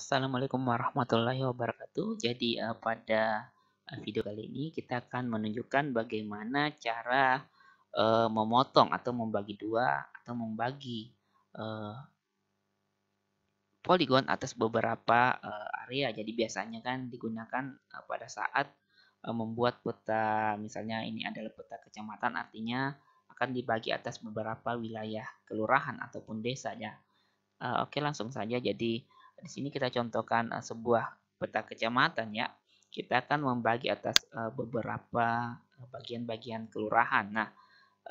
Assalamualaikum warahmatullahi wabarakatuh. Jadi uh, pada eh, video kali ini kita akan menunjukkan bagaimana cara uh, memotong atau membagi dua atau membagi uh, poligon atas beberapa uh, area. Jadi biasanya kan digunakan uh, pada saat uh, membuat peta misalnya ini adalah peta kecamatan artinya akan dibagi atas beberapa wilayah kelurahan ataupun desa ya. Uh, oke langsung saja jadi di sini kita contohkan uh, sebuah peta kecamatan ya. Kita akan membagi atas uh, beberapa eh, bagian-bagian kelurahan. Nah,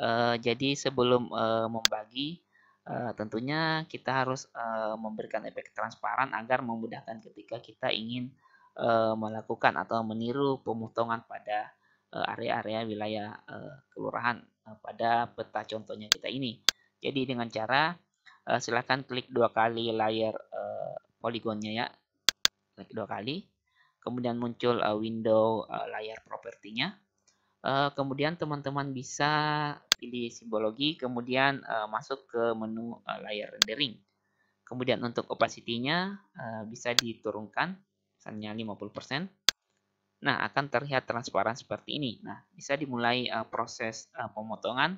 uh, jadi sebelum uh, membagi uh, tentunya kita harus uh, memberikan efek transparan agar memudahkan ketika kita ingin uh, melakukan atau meniru pemotongan pada area-area wilayah uh, kelurahan uh, pada peta contohnya kita ini. Jadi dengan cara uh, silakan klik dua kali layar poligonnya ya klik dua kali kemudian muncul uh, window uh, layar propertinya uh, kemudian teman-teman bisa pilih simbologi kemudian uh, masuk ke menu uh, layar rendering kemudian untuk opacity-nya uh, bisa diturunkan misalnya 50% nah akan terlihat transparan seperti ini nah bisa dimulai uh, proses uh, pemotongan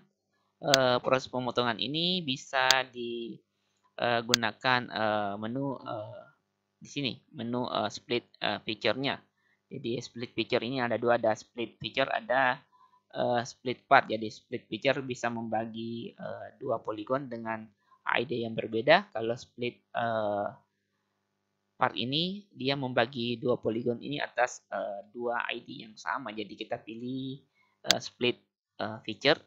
uh, proses pemotongan ini bisa di uh, gunakan uh, menu uh, di sini menu uh, split uh, feature-nya. Jadi split feature ini ada dua, ada split feature, ada uh, split part. Jadi split feature bisa membagi uh, dua poligon dengan ID yang berbeda. Kalau split uh, part ini dia membagi dua poligon ini atas uh, dua ID yang sama. Jadi kita pilih uh, split uh, feature.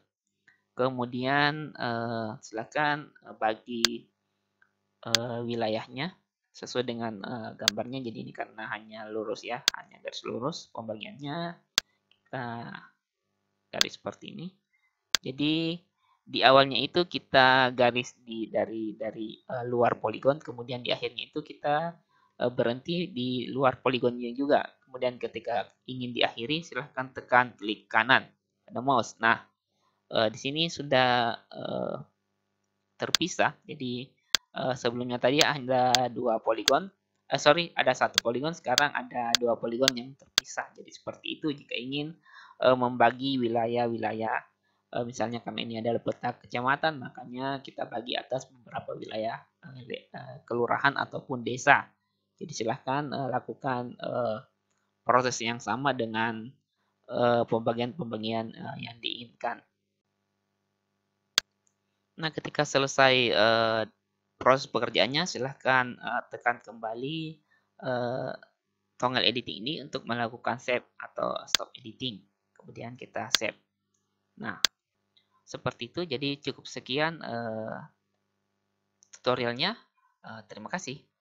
Kemudian uh, silakan bagi uh, wilayahnya sesuai dengan uh, gambarnya jadi ini karena hanya lurus ya hanya garis lurus pembagiannya kita garis seperti ini jadi di awalnya itu kita garis di dari dari uh, luar poligon kemudian di akhirnya itu kita uh, berhenti di luar poligonnya juga kemudian ketika ingin diakhiri silahkan tekan klik kanan pada mouse nah uh, di sini sudah uh, terpisah jadi uh, sebelumnya tadi ada dua poligon uh, sorry ada satu poligon sekarang ada dua poligon yang terpisah jadi seperti itu jika ingin uh, membagi wilayah-wilayah uh, misalnya kami ini adalah peta kecamatan makanya kita bagi atas beberapa wilayah uh, uh, kelurahan ataupun desa jadi silahkan uh, lakukan uh, proses yang sama dengan pembagian-pembagian uh, uh, yang diinginkan. Nah, ketika selesai uh, proses pekerjaannya, silahkan uh, tekan kembali uh, eh, tonggal editing ini untuk melakukan save atau stop editing. Kemudian kita save. Nah, seperti itu. Jadi cukup sekian uh, tutorialnya. Uh, terima kasih.